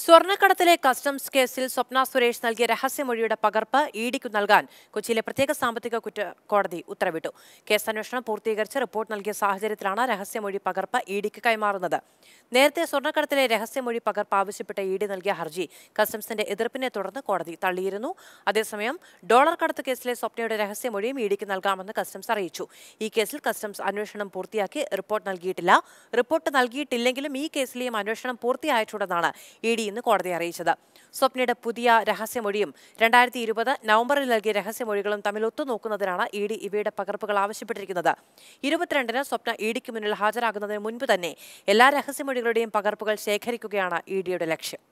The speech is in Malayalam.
സ്വർണ്ണക്കടത്തിലെ കസ്റ്റംസ് കേസിൽ സ്വപ്ന സുരേഷ് നൽകിയ രഹസ്യമൊഴിയുടെ പകർപ്പ് ഇഡിക്കു നൽകാൻ കൊച്ചിയിലെ പ്രത്യേക സാമ്പത്തിക കുറ്റ കോടതി ഉത്തരവിട്ടു കേസ് അന്വേഷണം പൂർത്തീകരിച്ച് റിപ്പോർട്ട് നൽകിയ സാഹചര്യത്തിലാണ് രഹസ്യമൊഴി പകർപ്പ് ഇഡിക്ക് കൈമാറുന്നത് നേരത്തെ സ്വർണ്ണക്കടത്തിലെ രഹസ്യമൊഴി പകർപ്പ് ആവശ്യപ്പെട്ട ഇ ഡി നൽകിയ ഹർജി കസ്റ്റംസിന്റെ എതിർപ്പിനെ തുടർന്ന് കോടതി തള്ളിയിരുന്നു അതേസമയം ഡോളർ കടത്ത് കേസിലെ സ്വപ്നയുടെ രഹസ്യമൊഴിയും ഇഡിക്ക് നൽകാമെന്ന് കസ്റ്റംസ് അറിയിച്ചു ഈ കേസിൽ കസ്റ്റംസ് അന്വേഷണം പൂർത്തിയാക്കി റിപ്പോർട്ട് നൽകിയിട്ടില്ല റിപ്പോർട്ട് നൽകിയിട്ടില്ലെങ്കിലും ഈ കേസിലെയും അന്വേഷണം പൂർത്തിയായിട്ടുണ്ടെന്നാണ് ഇ ഡി ഇന്ന് കോടതിയെ അറിയിച്ചത് സ്വപ്നയുടെ പുതിയ രഹസ്യമൊഴിയും രണ്ടായിരത്തി ഇരുപത് നവംബറിൽ നൽകിയ രഹസ്യമൊഴികളും തമ്മിൽ ഒത്തുനോക്കുന്നതിനാണ് ഇ ഡി ഇവയുടെ പകർപ്പുകൾ ആവശ്യപ്പെട്ടിരിക്കുന്നത് ഇരുപത്തിരണ്ടിന് സ്വപ്ന ഇ ഡിക്ക് മുന്നിൽ ഹാജരാകുന്നതിന് മുൻപ് തന്നെ എല്ലാ രഹസ്യമൊഴികളുടെയും പകർപ്പുകൾ ശേഖരിക്കുകയാണ് ഇ ഡിയുടെ ലക്ഷ്യം